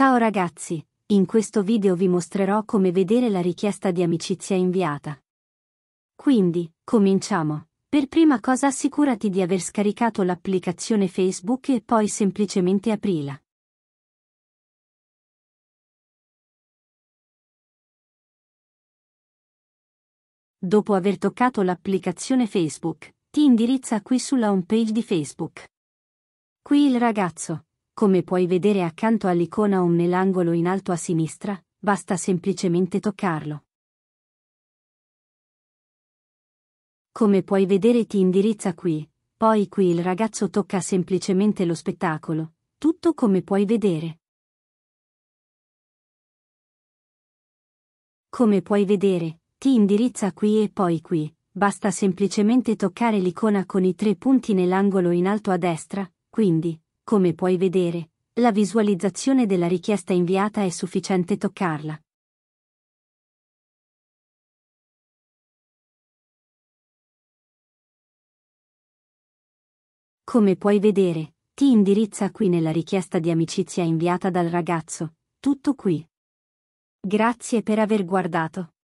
Ciao ragazzi, in questo video vi mostrerò come vedere la richiesta di amicizia inviata. Quindi, cominciamo. Per prima cosa assicurati di aver scaricato l'applicazione Facebook e poi semplicemente aprila. Dopo aver toccato l'applicazione Facebook, ti indirizza qui sulla homepage di Facebook. Qui il ragazzo, come puoi vedere accanto all'icona o nell'angolo in alto a sinistra, basta semplicemente toccarlo. Come puoi vedere ti indirizza qui, poi qui il ragazzo tocca semplicemente lo spettacolo, tutto come puoi vedere. Come puoi vedere, ti indirizza qui e poi qui, basta semplicemente toccare l'icona con i tre punti nell'angolo in alto a destra, quindi, come puoi vedere, la visualizzazione della richiesta inviata è sufficiente toccarla. Come puoi vedere, ti indirizza qui nella richiesta di amicizia inviata dal ragazzo, tutto qui. Grazie per aver guardato.